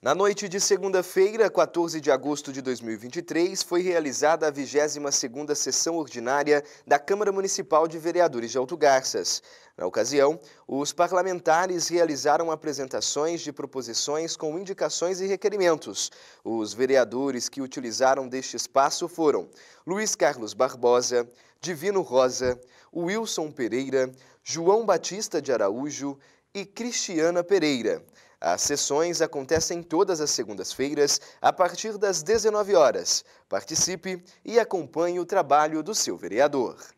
Na noite de segunda-feira, 14 de agosto de 2023, foi realizada a 22ª sessão ordinária da Câmara Municipal de Vereadores de Alto Garças. Na ocasião, os parlamentares realizaram apresentações de proposições com indicações e requerimentos. Os vereadores que utilizaram deste espaço foram Luiz Carlos Barbosa, Divino Rosa, Wilson Pereira, João Batista de Araújo, e Cristiana Pereira. As sessões acontecem todas as segundas-feiras, a partir das 19 horas. Participe e acompanhe o trabalho do seu vereador.